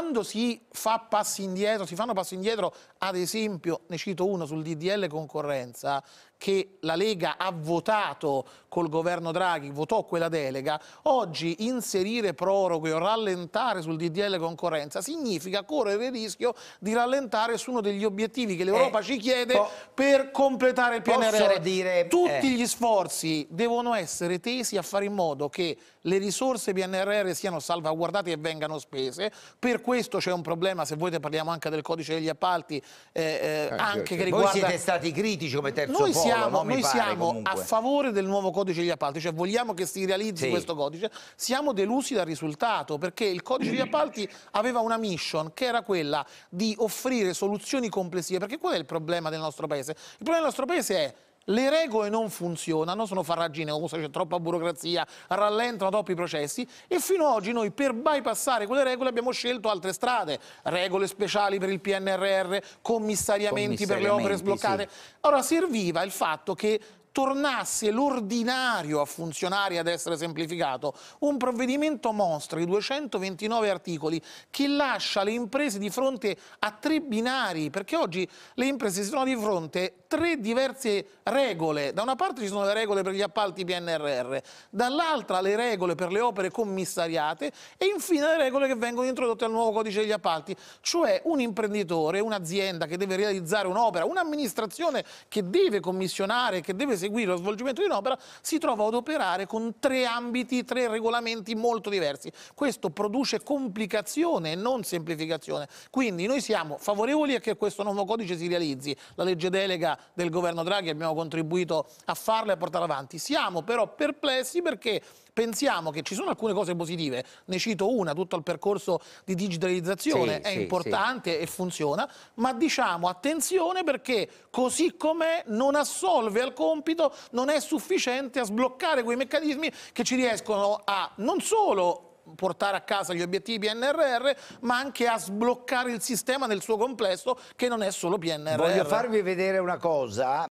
Quando si fa passi indietro, si fanno passi indietro, ad esempio, ne cito uno sul DDL concorrenza, che la Lega ha votato col governo Draghi, votò quella delega, oggi inserire proroghe o rallentare sul DDL concorrenza significa correre il rischio di rallentare su uno degli obiettivi che l'Europa eh, ci chiede per completare il PNRR. Dire, Tutti eh. gli sforzi devono essere tesi a fare in modo che le risorse PNRR siano salvaguardate e vengano spese per questo c'è un problema, se voi volete parliamo anche del codice degli appalti, eh, eh, ah, anche certo. che riguarda... Voi siete stati critici come terzo noi polo, siamo, no? Noi siamo comunque. a favore del nuovo codice degli appalti, cioè vogliamo che si realizzi sì. questo codice, siamo delusi dal risultato, perché il codice degli appalti aveva una mission, che era quella di offrire soluzioni complessive, perché qual è il problema del nostro paese? Il problema del nostro paese è le regole non funzionano, sono farraginose, c'è troppa burocrazia, rallentano troppi processi e fino ad oggi noi per bypassare quelle regole abbiamo scelto altre strade, regole speciali per il PNRR, commissariamenti, commissariamenti per le opere sbloccate. Sì. Allora serviva il fatto che tornasse l'ordinario a funzionare e ad essere semplificato, un provvedimento mostra i 229 articoli che lascia le imprese di fronte a tre binari, perché oggi le imprese si trovano di fronte a tre diverse regole. Da una parte ci sono le regole per gli appalti PNRR, dall'altra le regole per le opere commissariate e infine le regole che vengono introdotte al nuovo codice degli appalti, cioè un imprenditore, un'azienda che deve realizzare un'opera, un'amministrazione che deve commissionare, che deve eseguire lo svolgimento di un'opera, si trova ad operare con tre ambiti, tre regolamenti molto diversi. Questo produce complicazione e non semplificazione. Quindi noi siamo favorevoli a che questo nuovo codice si realizzi. La legge delega del governo Draghi abbiamo contribuito a farla e a portare avanti. Siamo però perplessi perché pensiamo che ci sono alcune cose positive, ne cito una, tutto il percorso di digitalizzazione sì, è sì, importante sì. e funziona, ma diciamo attenzione perché così com'è non assolve al compito, non è sufficiente a sbloccare quei meccanismi che ci riescono a non solo portare a casa gli obiettivi PNRR, ma anche a sbloccare il sistema nel suo complesso che non è solo PNRR. Voglio farvi vedere una cosa.